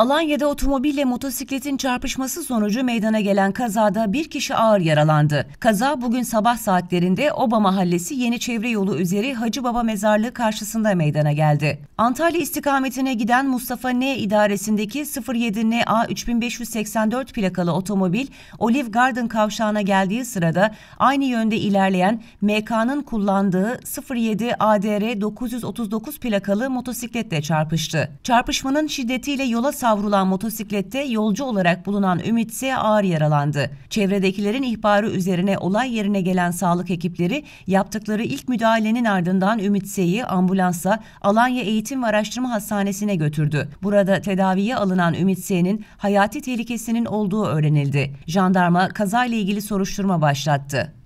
Alanya'da otomobille motosikletin çarpışması sonucu meydana gelen kazada bir kişi ağır yaralandı. Kaza bugün sabah saatlerinde Oba Mahallesi Yeni Çevre Yolu üzeri Hacı Baba Mezarlığı karşısında meydana geldi. Antalya istikametine giden Mustafa N idaresindeki 07 A 3584 plakalı otomobil Olive Garden kavşağına geldiği sırada aynı yönde ilerleyen MK'nın kullandığı 07 ADR 939 plakalı motosikletle çarpıştı. Çarpışmanın şiddetiyle yola sağ kavrulan motosiklette yolcu olarak bulunan Ümit ise ağır yaralandı. Çevredekilerin ihbarı üzerine olay yerine gelen sağlık ekipleri yaptıkları ilk müdahalenin ardından Ümit S'yi ambulansa Alanya Eğitim ve Araştırma Hastanesi'ne götürdü. Burada tedaviye alınan Ümit S'nin hayati tehlikesinin olduğu öğrenildi. Jandarma kazayla ilgili soruşturma başlattı.